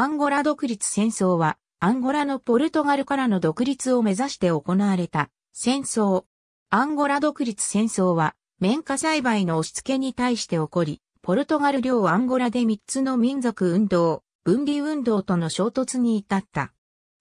アンゴラ独立戦争は、アンゴラのポルトガルからの独立を目指して行われた戦争。アンゴラ独立戦争は、綿花栽培の押し付けに対して起こり、ポルトガル領アンゴラで3つの民族運動、分離運動との衝突に至った。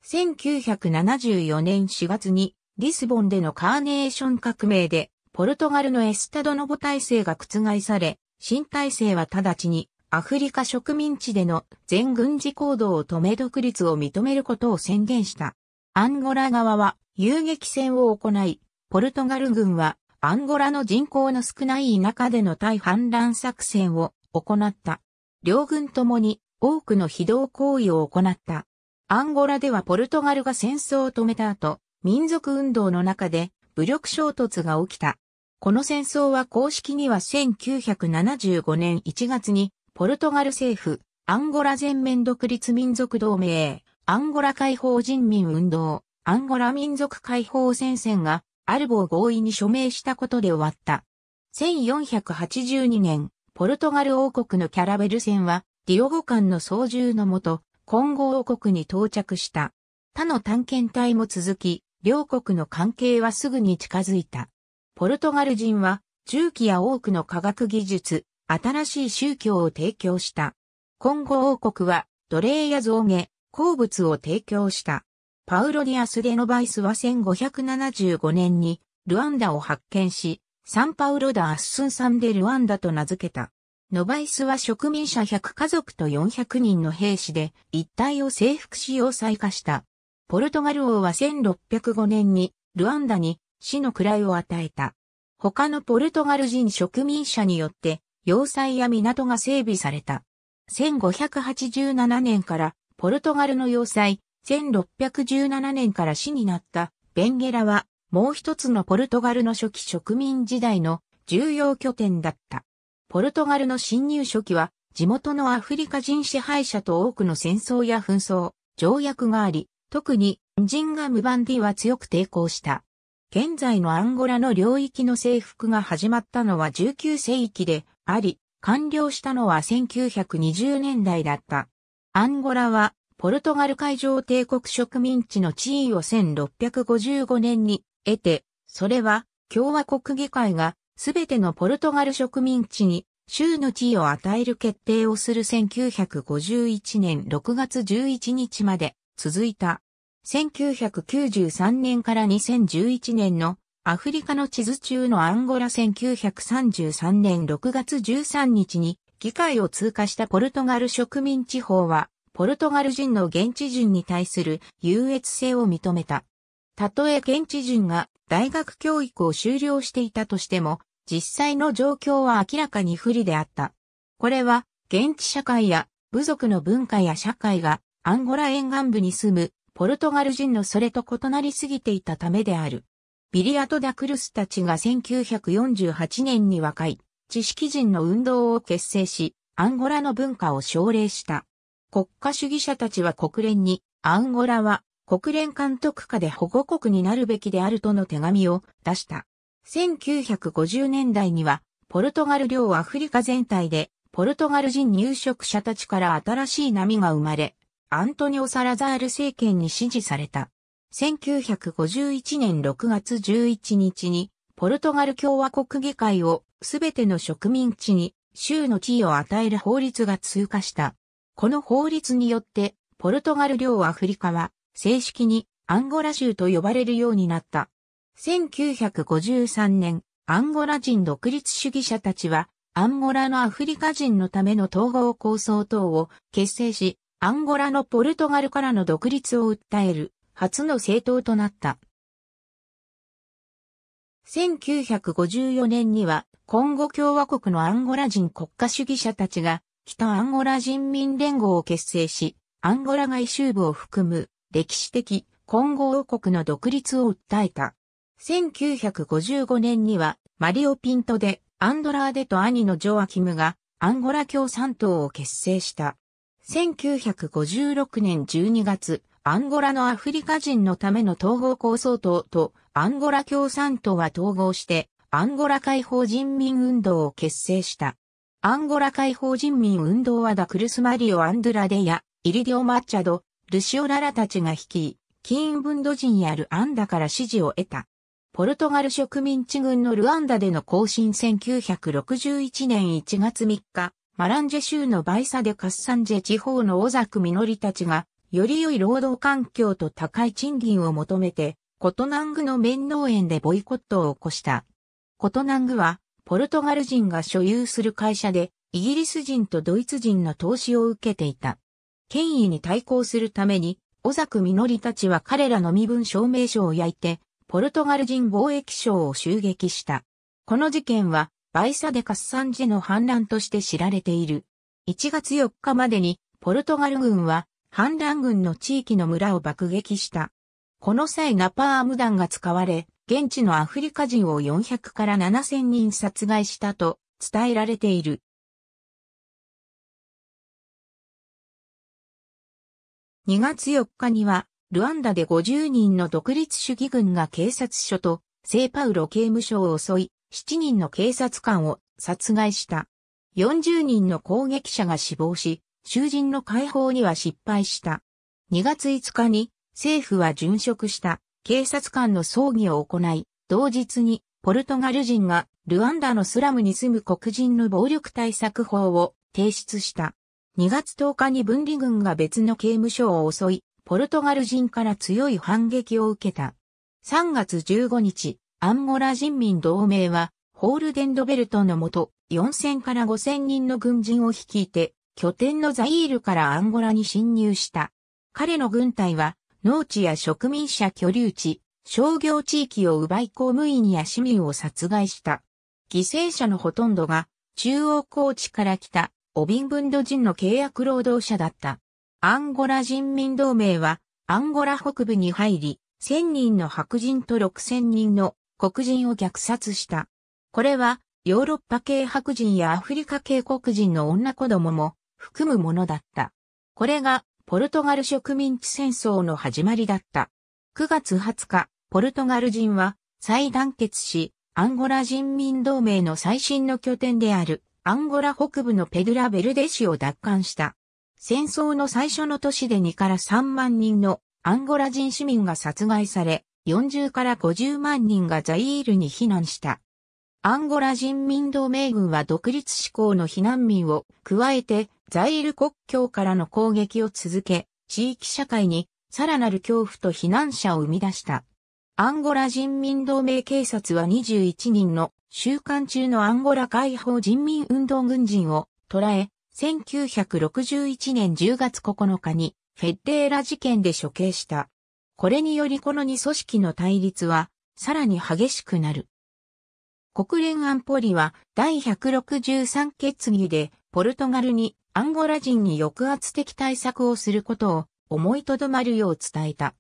1974年4月に、リスボンでのカーネーション革命で、ポルトガルのエスタドノボ体制が覆され、新体制は直ちにアフリカ植民地での全軍事行動を止め独立を認めることを宣言した。アンゴラ側は遊撃戦を行い、ポルトガル軍はアンゴラの人口の少ない田舎での対反乱作戦を行った。両軍ともに多くの非道行為を行った。アンゴラではポルトガルが戦争を止めた後、民族運動の中で武力衝突が起きた。この戦争は公式には1975年1月にポルトガル政府、アンゴラ全面独立民族同盟、アンゴラ解放人民運動、アンゴラ民族解放戦線が、アルボー合意に署名したことで終わった。1482年、ポルトガル王国のキャラベル船は、ディオゴ艦の操縦のもと、今後王国に到着した。他の探検隊も続き、両国の関係はすぐに近づいた。ポルトガル人は、重機や多くの科学技術、新しい宗教を提供した。今後王国は奴隷や造下、鉱物を提供した。パウロディアス・デノバイスは1575年にルワンダを発見し、サンパウロダ・アッスンサンデ・ルワンダと名付けた。ノバイスは植民者100家族と400人の兵士で一帯を征服し要塞化した。ポルトガル王は1605年にルワンダに死の位を与えた。他のポルトガル人植民者によって要塞や港が整備された。1587年からポルトガルの要塞、1617年から死になったベンゲラはもう一つのポルトガルの初期植民時代の重要拠点だった。ポルトガルの侵入初期は地元のアフリカ人支配者と多くの戦争や紛争、条約があり、特にジンガムバンディは強く抵抗した。現在のアンゴラの領域の征服が始まったのは19世紀で、あり、完了したのは1920年代だった。アンゴラは、ポルトガル海上帝国植民地の地位を1655年に得て、それは共和国議会がすべてのポルトガル植民地に州の地位を与える決定をする1951年6月11日まで続いた。1993年から2011年のアフリカの地図中のアンゴラ1933年6月13日に議会を通過したポルトガル植民地法は、ポルトガル人の現地人に対する優越性を認めた。たとえ現地人が大学教育を修了していたとしても、実際の状況は明らかに不利であった。これは、現地社会や部族の文化や社会がアンゴラ沿岸部に住むポルトガル人のそれと異なりすぎていたためである。ビリアト・ダクルスたちが1948年に和解、知識人の運動を結成し、アンゴラの文化を奨励した。国家主義者たちは国連に、アンゴラは国連監督下で保護国になるべきであるとの手紙を出した。1950年代には、ポルトガル領アフリカ全体で、ポルトガル人入植者たちから新しい波が生まれ、アントニオ・サラザール政権に支持された。1951年6月11日に、ポルトガル共和国議会をすべての植民地に州の地位を与える法律が通過した。この法律によって、ポルトガル領アフリカは正式にアンゴラ州と呼ばれるようになった。1953年、アンゴラ人独立主義者たちは、アンゴラのアフリカ人のための統合構想等を結成し、アンゴラのポルトガルからの独立を訴える。初の政党となった。1954年には、コンゴ共和国のアンゴラ人国家主義者たちが、北アンゴラ人民連合を結成し、アンゴラ外周部を含む、歴史的、コンゴ王国の独立を訴えた。1955年には、マリオ・ピントで、アンドラーデと兄のジョアキムが、アンゴラ共産党を結成した。1956年12月、アンゴラのアフリカ人のための統合構想党とアンゴラ共産党は統合して、アンゴラ解放人民運動を結成した。アンゴラ解放人民運動はダクルスマリオ・アンドゥラデや、イリディオ・マッチャド、ルシオ・ララたちが率い、キーンブンド人やルアンダから支持を得た。ポルトガル植民地軍のルアンダでの行進1961年1月3日、マランジェ州のバイサでカッサンジェ地方のザクミノリたちがより良い労働環境と高い賃金を求めて、コトナングの面農園でボイコットを起こした。コトナングは、ポルトガル人が所有する会社で、イギリス人とドイツ人の投資を受けていた。権威に対抗するために、小ノリたちは彼らの身分証明書を焼いて、ポルトガル人貿易省を襲撃した。この事件は、バイサデカスサンジェの反乱として知られている。1月4日までに、ポルトガル軍は、反乱軍の地域の村を爆撃した。この際ナパーム弾が使われ、現地のアフリカ人を400から7000人殺害したと伝えられている。2月4日には、ルワンダで50人の独立主義軍が警察署とセーパウロ刑務所を襲い、7人の警察官を殺害した。40人の攻撃者が死亡し、囚人の解放には失敗した。2月5日に政府は殉職した警察官の葬儀を行い、同日にポルトガル人がルワンダのスラムに住む黒人の暴力対策法を提出した。2月10日に分離軍が別の刑務所を襲い、ポルトガル人から強い反撃を受けた。3月15日、アンゴラ人民同盟は、ホールデンドベルトのもと、4000から5000人の軍人を率いて、拠点のザイールからアンゴラに侵入した。彼の軍隊は、農地や植民者居留地、商業地域を奪い公務員や市民を殺害した。犠牲者のほとんどが、中央高地から来た、オビンブンド人の契約労働者だった。アンゴラ人民同盟は、アンゴラ北部に入り、1000人の白人と6000人の黒人を虐殺した。これは、ヨーロッパ系白人やアフリカ系黒人の女子供も、含むものだった。これがポルトガル植民地戦争の始まりだった。9月20日、ポルトガル人は再団結し、アンゴラ人民同盟の最新の拠点であるアンゴラ北部のペドラ・ベルデ市を奪還した。戦争の最初の年で2から3万人のアンゴラ人市民が殺害され、40から50万人がザイールに避難した。アンゴラ人民同盟軍は独立志向の避難民を加えてザイール国境からの攻撃を続け、地域社会にさらなる恐怖と避難者を生み出した。アンゴラ人民同盟警察は21人の収監中のアンゴラ解放人民運動軍人を捕らえ、1961年10月9日にフェッデーラ事件で処刑した。これによりこの2組織の対立はさらに激しくなる。国連安保理は第163決議でポルトガルにアンゴラ人に抑圧的対策をすることを思いとどまるよう伝えた。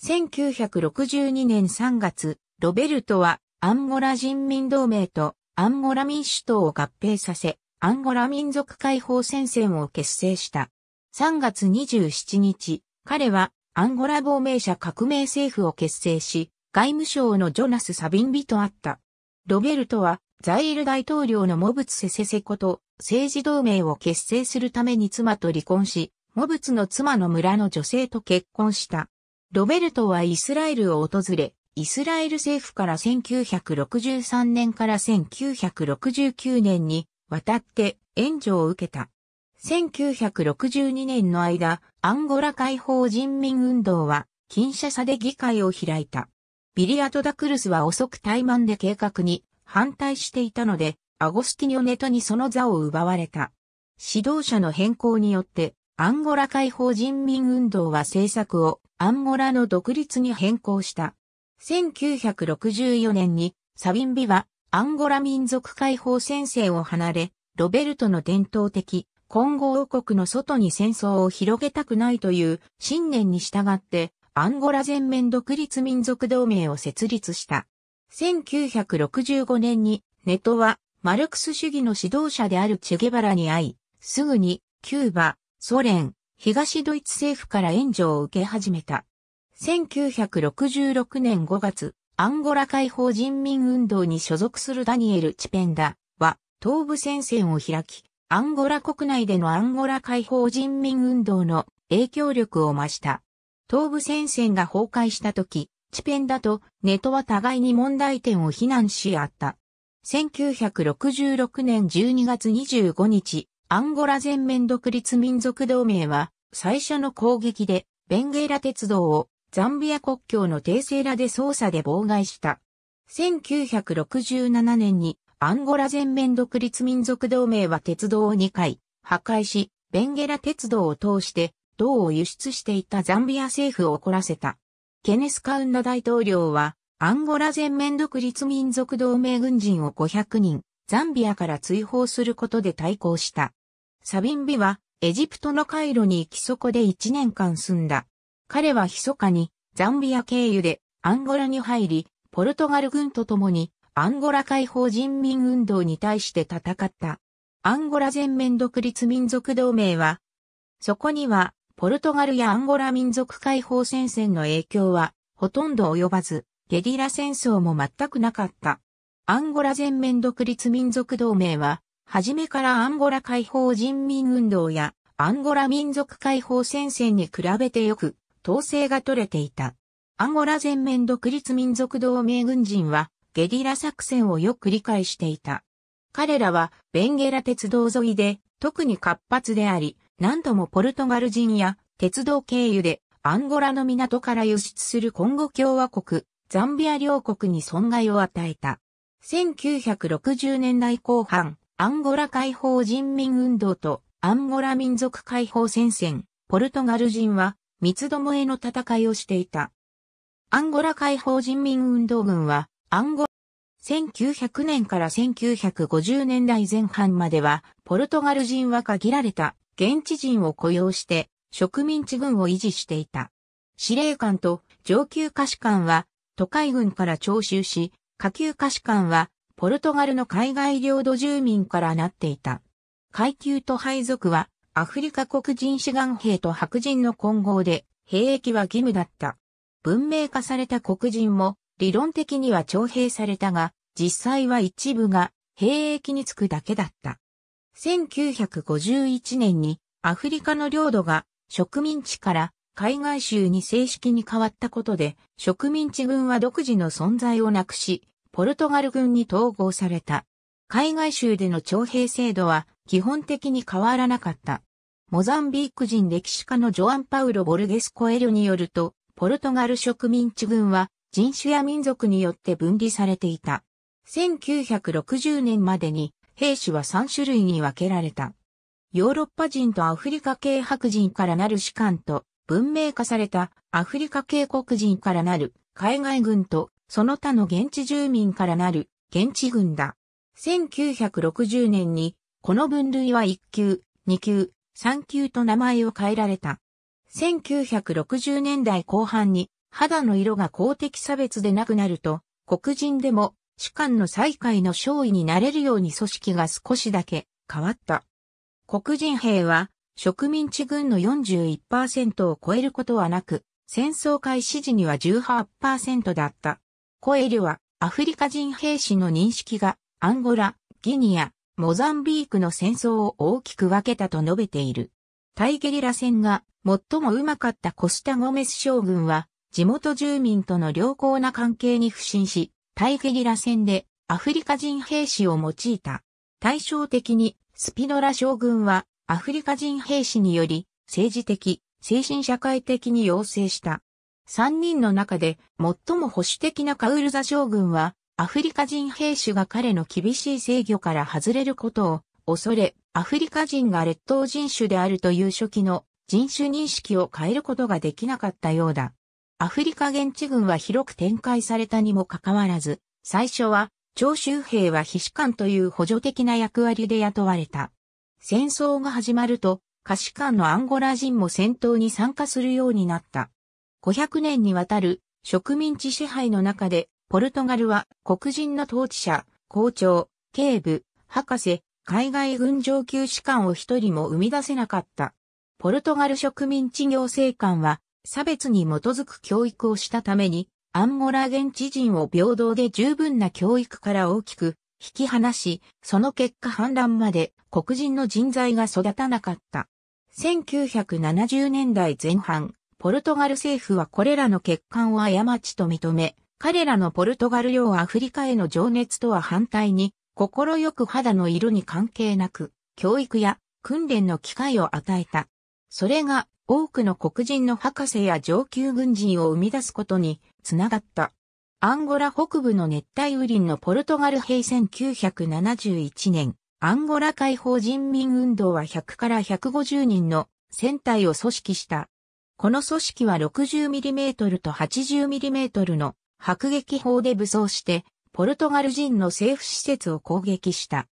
1962年3月、ロベルトはアンゴラ人民同盟とアンゴラ民主党を合併させ、アンゴラ民族解放戦線を結成した。3月27日、彼はアンゴラ亡命者革命政府を結成し、外務省のジョナス・サビンビと会った。ロベルトは、ザイール大統領のモブツセセセコと政治同盟を結成するために妻と離婚し、モブツの妻の村の女性と結婚した。ロベルトはイスラエルを訪れ、イスラエル政府から1963年から1969年に渡って援助を受けた。1962年の間、アンゴラ解放人民運動は、近社差で議会を開いた。ビリアト・ダクルスは遅く怠慢で計画に反対していたので、アゴスティニョネトにその座を奪われた。指導者の変更によって、アンゴラ解放人民運動は政策をアンゴラの独立に変更した。1964年にサビンビはアンゴラ民族解放戦線を離れ、ロベルトの伝統的混合王国の外に戦争を広げたくないという信念に従ってアンゴラ全面独立民族同盟を設立した。1965年にネトはマルクス主義の指導者であるチェゲバラに会い、すぐにキューバ、ソ連、東ドイツ政府から援助を受け始めた。1966年5月、アンゴラ解放人民運動に所属するダニエル・チペンダは東部戦線を開き、アンゴラ国内でのアンゴラ解放人民運動の影響力を増した。東部戦線が崩壊した時、チペンダとネトは互いに問題点を非難し合った。1966年12月25日、アンゴラ全面独立民族同盟は、最初の攻撃で、ベンゲーラ鉄道をザンビア国境のテーセーラで捜査で妨害した。1967年にアンゴラ全面独立民族同盟は鉄道を2回破壊し、ベンゲラ鉄道を通して銅を輸出していたザンビア政府を怒らせた。ケネス・カウンダ大統領は、アンゴラ全面独立民族同盟軍人を500人、ザンビアから追放することで対抗した。サビンビは、エジプトのカイロに行きそこで1年間住んだ。彼は密かに、ザンビア経由で、アンゴラに入り、ポルトガル軍と共に、アンゴラ解放人民運動に対して戦った。アンゴラ全面独立民族同盟は、そこには、ポルトガルやアンゴラ民族解放戦線の影響はほとんど及ばず、ゲリラ戦争も全くなかった。アンゴラ全面独立民族同盟は、初めからアンゴラ解放人民運動やアンゴラ民族解放戦線に比べてよく統制が取れていた。アンゴラ全面独立民族同盟軍人はゲリラ作戦をよく理解していた。彼らはベンゲラ鉄道沿いで特に活発であり、何度もポルトガル人や鉄道経由でアンゴラの港から輸出するコンゴ共和国、ザンビア両国に損害を与えた。1960年代後半、アンゴラ解放人民運動とアンゴラ民族解放戦線、ポルトガル人は三つどもえの戦いをしていた。アンゴラ解放人民運動軍は、アンゴラ、1900年から1950年代前半までは、ポルトガル人は限られた現地人を雇用して植民地軍を維持していた。司令官と上級下士官は都会軍から徴収し、下級下士官はポルトガルの海外領土住民からなっていた。階級と配属はアフリカ国人志願兵と白人の混合で兵役は義務だった。文明化された黒人も理論的には徴兵されたが、実際は一部が兵役につくだけだった。1951年にアフリカの領土が植民地から海外州に正式に変わったことで、植民地軍は独自の存在をなくし、ポルトガル軍に統合された。海外州での徴兵制度は基本的に変わらなかった。モザンビーク人歴史家のジョアン・パウロ・ボルゲス・コエルによると、ポルトガル植民地軍は人種や民族によって分離されていた。1960年までに兵士は3種類に分けられた。ヨーロッパ人とアフリカ系白人からなる士官と、文明化されたアフリカ系黒人からなる海外軍と、その他の現地住民からなる現地軍だ。1960年に、この分類は1級、2級、3級と名前を変えられた。1960年代後半に肌の色が公的差別でなくなると、黒人でも士官の再会の勝利になれるように組織が少しだけ変わった。黒人兵は植民地軍の41%を超えることはなく、戦争開始時には18%だった。コエリはアフリカ人兵士の認識がアンゴラ、ギニア、モザンビークの戦争を大きく分けたと述べている。タイゲリラ戦が最もうまかったコスタ・ゴメス将軍は地元住民との良好な関係に不信し、対ゲリラ戦でアフリカ人兵士を用いた。対照的にスピノラ将軍はアフリカ人兵士により政治的、精神社会的に要請した。三人の中で最も保守的なカウルザ将軍はアフリカ人兵士が彼の厳しい制御から外れることを恐れ、アフリカ人が列島人種であるという初期の人種認識を変えることができなかったようだ。アフリカ現地軍は広く展開されたにもかかわらず、最初は、徴収兵は非士官という補助的な役割で雇われた。戦争が始まると、下士官のアンゴラ人も戦闘に参加するようになった。500年にわたる植民地支配の中で、ポルトガルは黒人の統治者、校長、警部、博士、海外軍上級士官を一人も生み出せなかった。ポルトガル植民地行政官は差別に基づく教育をしたために、アンゴラ現地人を平等で十分な教育から大きく引き離し、その結果反乱まで黒人の人材が育たなかった。1970年代前半、ポルトガル政府はこれらの欠陥を過ちと認め、彼らのポルトガル領アフリカへの情熱とは反対に、心よく肌の色に関係なく、教育や訓練の機会を与えた。それが多くの黒人の博士や上級軍人を生み出すことにつながった。アンゴラ北部の熱帯雨林のポルトガル兵1971年、アンゴラ解放人民運動は100から150人の戦隊を組織した。この組織は 60mm と 80mm の迫撃砲で武装して、ポルトガル人の政府施設を攻撃した。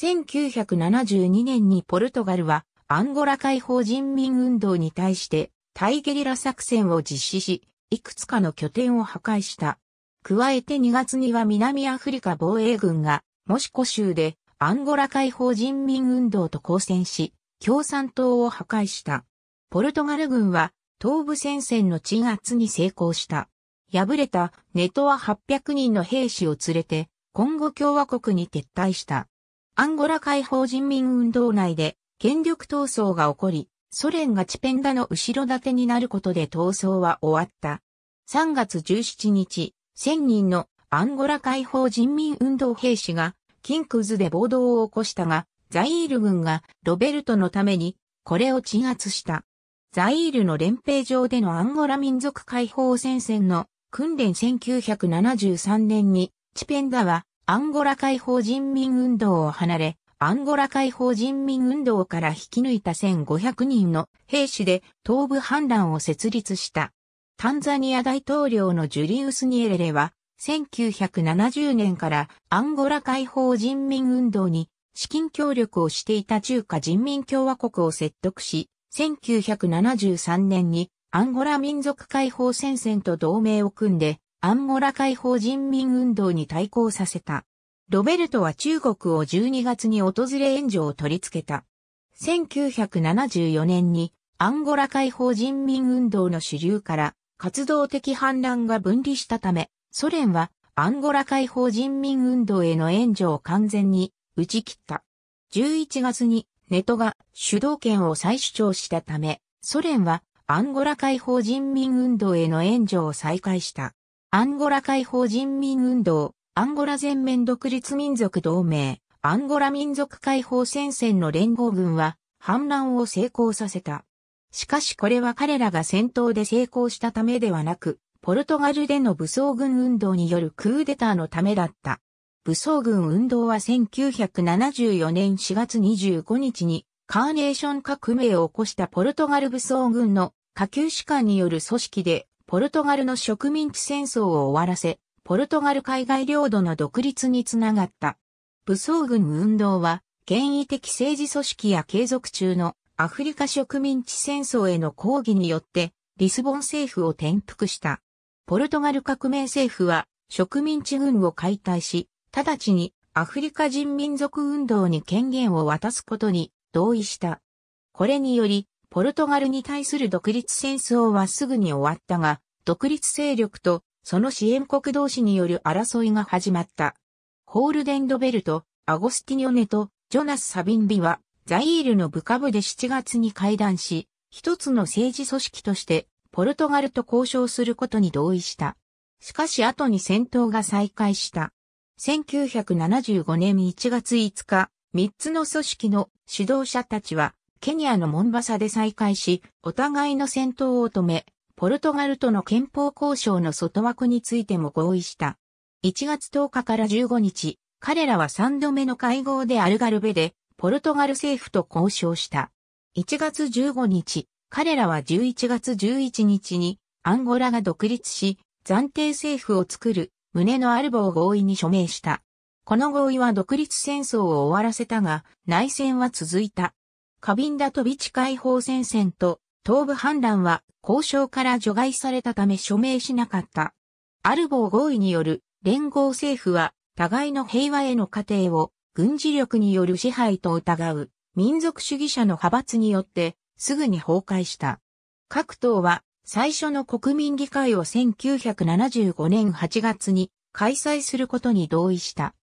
1972年にポルトガルはアンゴラ解放人民運動に対して対ゲリラ作戦を実施し、いくつかの拠点を破壊した。加えて2月には南アフリカ防衛軍が、モシコ州でアンゴラ解放人民運動と交戦し、共産党を破壊した。ポルトガル軍は東部戦線の鎮圧に成功した。敗れたネトは800人の兵士を連れて、コンゴ共和国に撤退した。アンゴラ解放人民運動内で権力闘争が起こり、ソ連がチペンダの後ろ盾になることで闘争は終わった。3月17日、1000人のアンゴラ解放人民運動兵士がキンクズで暴動を起こしたが、ザイール軍がロベルトのためにこれを鎮圧した。ザイールの連兵場でのアンゴラ民族解放戦線の訓練1973年にチペンダはアンゴラ解放人民運動を離れ、アンゴラ解放人民運動から引き抜いた1500人の兵士で東部反乱を設立した。タンザニア大統領のジュリウス・ニエレレは、1970年からアンゴラ解放人民運動に資金協力をしていた中華人民共和国を説得し、1973年にアンゴラ民族解放戦線と同盟を組んで、アンゴラ解放人民運動に対抗させた。ロベルトは中国を12月に訪れ援助を取り付けた。1974年にアンゴラ解放人民運動の主流から活動的反乱が分離したため、ソ連はアンゴラ解放人民運動への援助を完全に打ち切った。11月にネトが主導権を再主張したため、ソ連はアンゴラ解放人民運動への援助を再開した。アンゴラ解放人民運動アンゴラ全面独立民族同盟、アンゴラ民族解放戦線の連合軍は反乱を成功させた。しかしこれは彼らが戦闘で成功したためではなく、ポルトガルでの武装軍運動によるクーデターのためだった。武装軍運動は1974年4月25日にカーネーション革命を起こしたポルトガル武装軍の下級士官による組織でポルトガルの植民地戦争を終わらせ、ポルトガル海外領土の独立につながった。武装軍運動は、権威的政治組織や継続中のアフリカ植民地戦争への抗議によって、リスボン政府を転覆した。ポルトガル革命政府は、植民地軍を解体し、直ちにアフリカ人民族運動に権限を渡すことに同意した。これにより、ポルトガルに対する独立戦争はすぐに終わったが、独立勢力とその支援国同士による争いが始まった。ホールデンドベルト、アゴスティニョネとジョナス・サビンビは、ザイールの部下部で7月に会談し、一つの政治組織としてポルトガルと交渉することに同意した。しかし後に戦闘が再開した。1975年1月5日、三つの組織の指導者たちは、ケニアのモンバサで再会し、お互いの戦闘を止め、ポルトガルとの憲法交渉の外枠についても合意した。1月10日から15日、彼らは3度目の会合でアルガルベで、ポルトガル政府と交渉した。1月15日、彼らは11月11日に、アンゴラが独立し、暫定政府を作る、旨のアルボを合意に署名した。この合意は独立戦争を終わらせたが、内戦は続いた。カビンダトビチ解放戦線と東部反乱は交渉から除外されたため署名しなかった。アルボー合意による連合政府は互いの平和への過程を軍事力による支配と疑う民族主義者の派閥によってすぐに崩壊した。各党は最初の国民議会を1975年8月に開催することに同意した。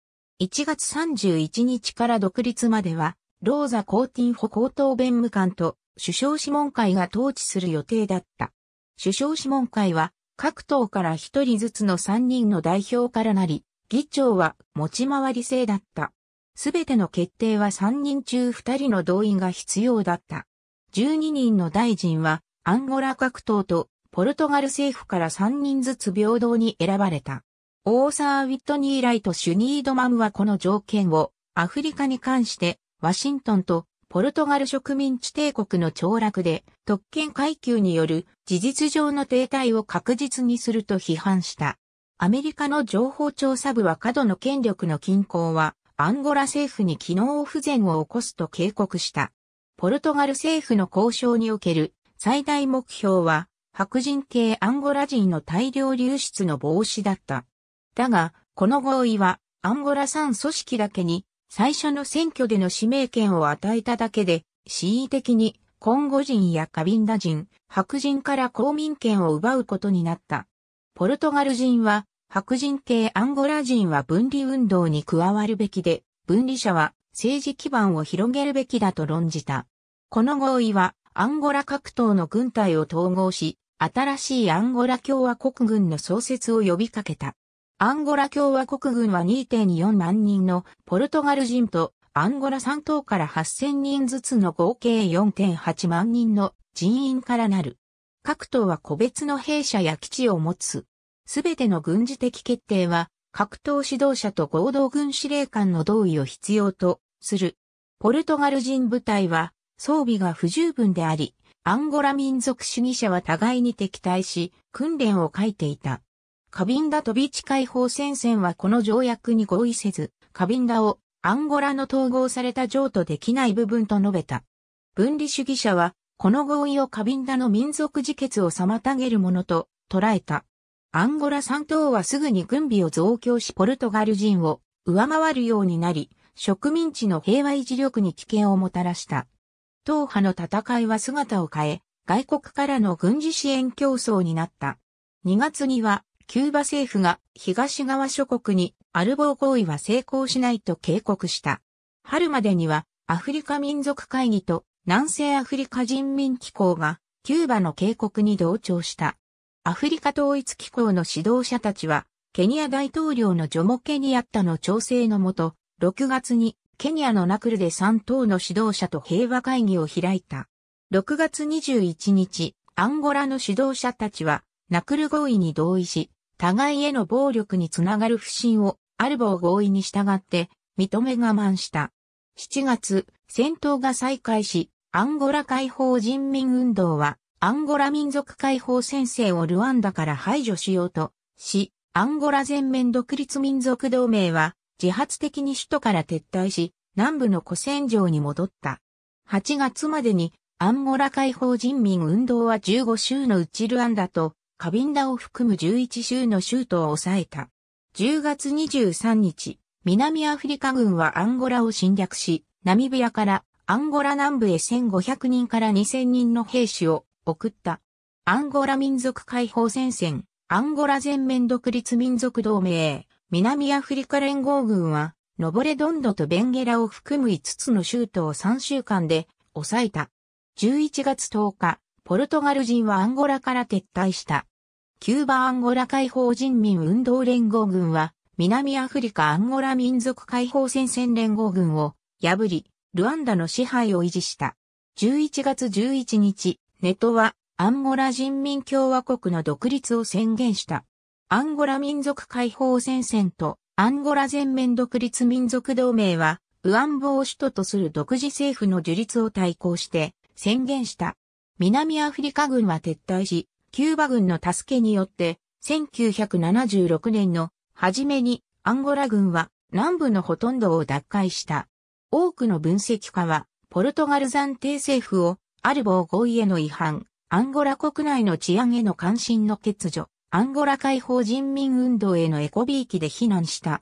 1月31日から独立までは、ローザ・コーティンホ高等弁務官と首相諮問会が統治する予定だった。首相諮問会は各党から一人ずつの三人の代表からなり、議長は持ち回り制だった。すべての決定は三人中二人の同意が必要だった。十二人の大臣はアンゴラ各党とポルトガル政府から三人ずつ平等に選ばれた。オーサー・ウィットニー・ライト・シュニードマムはこの条件をアフリカに関してワシントンとポルトガル植民地帝国の凋落で特権階級による事実上の停滞を確実にすると批判した。アメリカの情報調査部は過度の権力の均衡はアンゴラ政府に機能不全を起こすと警告した。ポルトガル政府の交渉における最大目標は白人系アンゴラ人の大量流出の防止だった。だが、この合意はアンゴラ産組織だけに最初の選挙での指名権を与えただけで、恣意的に、コンゴ人やカビンダ人、白人から公民権を奪うことになった。ポルトガル人は、白人系アンゴラ人は分離運動に加わるべきで、分離者は政治基盤を広げるべきだと論じた。この合意は、アンゴラ各党の軍隊を統合し、新しいアンゴラ共和国軍の創設を呼びかけた。アンゴラ共和国軍は2.4万人のポルトガル人とアンゴラ3島から8000人ずつの合計4.8万人の人員からなる。各党は個別の兵舎や基地を持つ。すべての軍事的決定は、各党指導者と合同軍司令官の同意を必要とする。ポルトガル人部隊は装備が不十分であり、アンゴラ民族主義者は互いに敵対し、訓練を書いていた。カビンダ飛び地解放戦線はこの条約に合意せず、カビンダをアンゴラの統合された譲渡できない部分と述べた。分離主義者は、この合意をカビンダの民族自決を妨げるものと捉えた。アンゴラ3党はすぐに軍備を増強しポルトガル人を上回るようになり、植民地の平和維持力に危険をもたらした。党派の戦いは姿を変え、外国からの軍事支援競争になった。2月にはキューバ政府が東側諸国にアルボー合意は成功しないと警告した。春までにはアフリカ民族会議と南西アフリカ人民機構がキューバの警告に同調した。アフリカ統一機構の指導者たちはケニア大統領のジョモ・ケニアッタの調整のもと、6月にケニアのナクルで3党の指導者と平和会議を開いた。6月21日、アンゴラの指導者たちは、ナクル合意に同意し、互いへの暴力につながる不信を、アルボを合意に従って、認め我慢した。7月、戦闘が再開し、アンゴラ解放人民運動は、アンゴラ民族解放戦線をルワンダから排除しようと、し、アンゴラ全面独立民族同盟は、自発的に首都から撤退し、南部の古戦場に戻った。8月までに、アンゴラ解放人民運動は15州のうちルワンダとカビンダを含む11州の州都を抑えた。10月23日、南アフリカ軍はアンゴラを侵略し、ナミビアからアンゴラ南部へ1500人から2000人の兵士を送った。アンゴラ民族解放戦線、アンゴラ全面独立民族同盟、南アフリカ連合軍は、ノボレドンドとベンゲラを含む5つの州都を3週間で抑えた。11月10日、ポルトガル人はアンゴラから撤退した。キューバ・アンゴラ解放人民運動連合軍は、南アフリカ・アンゴラ民族解放戦線連合軍を破り、ルワンダの支配を維持した。11月11日、ネトはアンゴラ人民共和国の独立を宣言した。アンゴラ民族解放戦線とアンゴラ全面独立民族同盟は、ウアンボを首都とする独自政府の樹立を対抗して宣言した。南アフリカ軍は撤退し、キューバ軍の助けによって、1976年の初めにアンゴラ軍は南部のほとんどを奪回した。多くの分析家は、ポルトガル暫定政府をアルボー合意への違反、アンゴラ国内の治安への関心の欠如、アンゴラ解放人民運動へのエコビーキで非難した。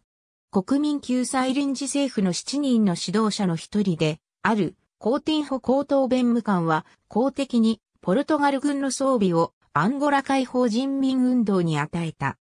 国民救済臨時政府の7人の指導者の一人で、ある、コーティンホ高等弁務官は、公的に、ポルトガル軍の装備をアンゴラ解放人民運動に与えた。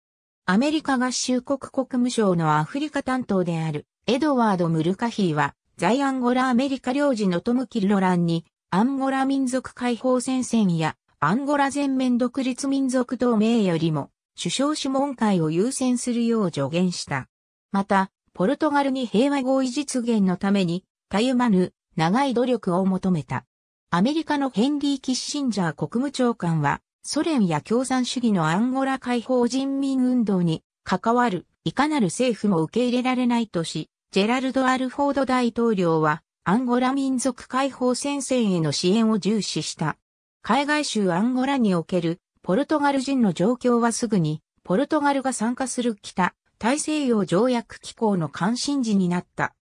アメリカ合衆国国務省のアフリカ担当であるエドワード・ムルカヒーは、在アンゴラアメリカ領事のトム・キルロランに、アンゴラ民族解放戦線や、アンゴラ全面独立民族同盟よりも、首相諮問会を優先するよう助言した。また、ポルトガルに平和合意実現のために、たゆまぬ、長い努力を求めた。アメリカのヘンリー・キッシンジャー国務長官は、ソ連や共産主義のアンゴラ解放人民運動に関わるいかなる政府も受け入れられないとし、ジェラルド・アルフォード大統領はアンゴラ民族解放戦線への支援を重視した。海外州アンゴラにおけるポルトガル人の状況はすぐにポルトガルが参加する北大西洋条約機構の関心事になった。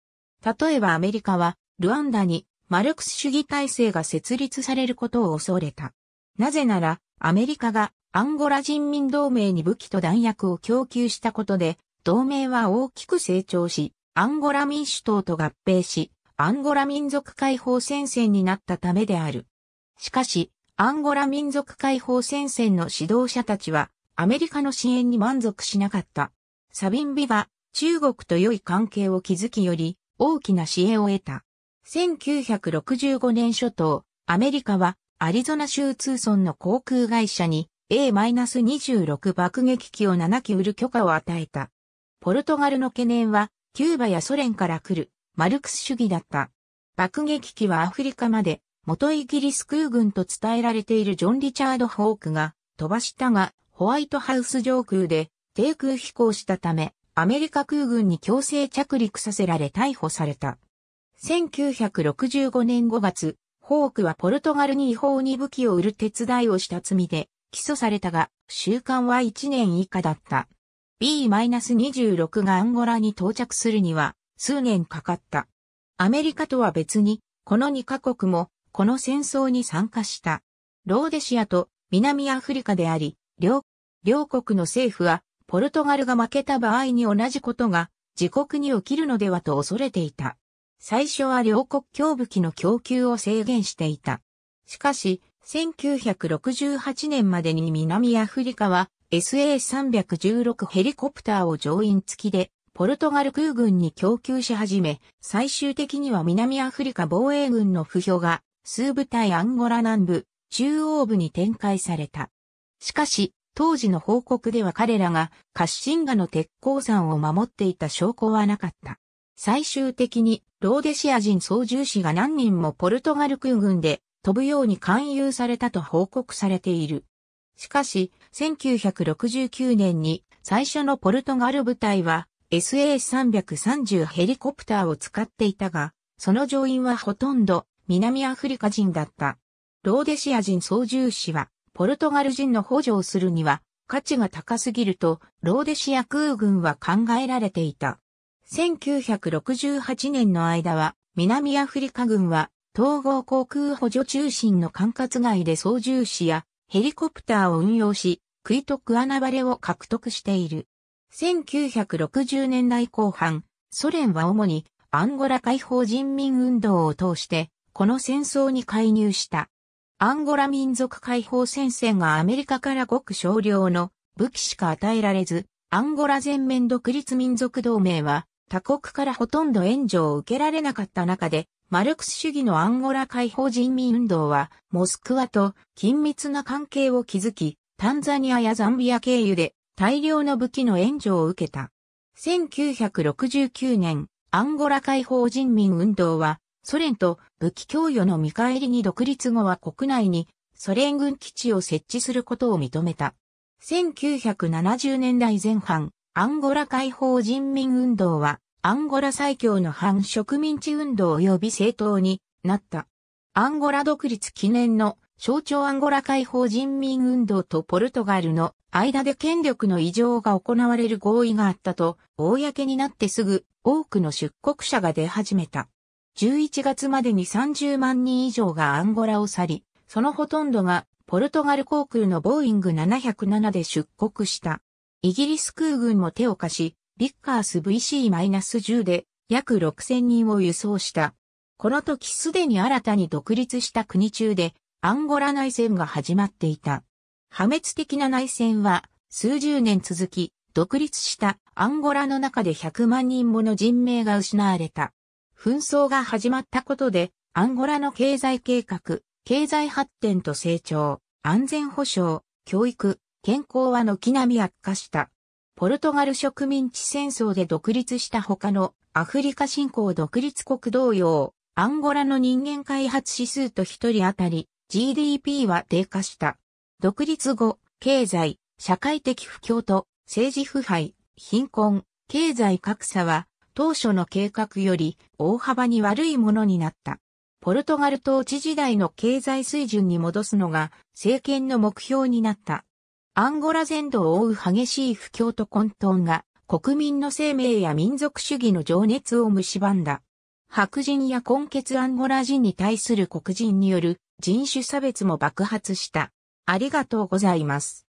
例えばアメリカはルワンダにマルクス主義体制が設立されることを恐れた。なぜなら、アメリカがアンゴラ人民同盟に武器と弾薬を供給したことで、同盟は大きく成長し、アンゴラ民主党と合併し、アンゴラ民族解放戦線になったためである。しかし、アンゴラ民族解放戦線の指導者たちは、アメリカの支援に満足しなかった。サビンビは、中国と良い関係を築きより、大きな支援を得た。1965年初頭、アメリカはアリゾナ州ツーソンの航空会社に A-26 爆撃機を7機売る許可を与えた。ポルトガルの懸念は、キューバやソ連から来るマルクス主義だった。爆撃機はアフリカまで元イギリス空軍と伝えられているジョン・リチャード・ホークが飛ばしたが、ホワイトハウス上空で低空飛行したため、アメリカ空軍に強制着陸させられ逮捕された。1965年5月、ホークはポルトガルに違法に武器を売る手伝いをした罪で起訴されたが、収監は1年以下だった。B-26 がアンゴラに到着するには数年かかった。アメリカとは別に、この2カ国もこの戦争に参加した。ローデシアと南アフリカであり、両、両国の政府はポルトガルが負けた場合に同じことが自国に起きるのではと恐れていた。最初は両国境武器の供給を制限していた。しかし、1968年までに南アフリカは SA316 ヘリコプターを乗員付きでポルトガル空軍に供給し始め、最終的には南アフリカ防衛軍の不評が数部隊アンゴラ南部、中央部に展開された。しかし、当時の報告では彼らがカッシンガの鉄鉱山を守っていた証拠はなかった。最終的にローデシア人操縦士が何人もポルトガル空軍で飛ぶように勧誘されたと報告されている。しかし、1969年に最初のポルトガル部隊は SA330 ヘリコプターを使っていたが、その乗員はほとんど南アフリカ人だった。ローデシア人操縦士は、ポルトガル人の補助をするには価値が高すぎると、ローデシア空軍は考えられていた。1968年の間は、南アフリカ軍は、統合航空補助中心の管轄外で操縦士やヘリコプターを運用し、クイトクアナバレを獲得している。1960年代後半、ソ連は主にアンゴラ解放人民運動を通して、この戦争に介入した。アンゴラ民族解放戦線がアメリカからごく少量の武器しか与えられず、アンゴラ全面独立民族同盟は他国からほとんど援助を受けられなかった中で、マルクス主義のアンゴラ解放人民運動は、モスクワと緊密な関係を築き、タンザニアやザンビア経由で大量の武器の援助を受けた。1969年、アンゴラ解放人民運動は、ソ連と武器供与の見返りに独立後は国内にソ連軍基地を設置することを認めた。1970年代前半、アンゴラ解放人民運動は、アンゴラ最強の反植民地運動及び政党になった。アンゴラ独立記念の象徴アンゴラ解放人民運動とポルトガルの間で権力の異常が行われる合意があったと、公になってすぐ多くの出国者が出始めた。11月までに30万人以上がアンゴラを去り、そのほとんどがポルトガル航空のボーイング707で出国した。イギリス空軍も手を貸し、ビッカース VC-10 で約6000人を輸送した。この時すでに新たに独立した国中でアンゴラ内戦が始まっていた。破滅的な内戦は数十年続き、独立したアンゴラの中で100万人もの人命が失われた。紛争が始まったことで、アンゴラの経済計画、経済発展と成長、安全保障、教育、健康は軒並み悪化した。ポルトガル植民地戦争で独立した他のアフリカ新興独立国同様、アンゴラの人間開発指数と一人当たり GDP は低下した。独立後、経済、社会的不況と政治腐敗、貧困、経済格差は当初の計画より大幅に悪いものになった。ポルトガル統治時代の経済水準に戻すのが政権の目標になった。アンゴラ全土を覆う激しい不況と混沌が国民の生命や民族主義の情熱を蝕んだ。白人や根血アンゴラ人に対する黒人による人種差別も爆発した。ありがとうございます。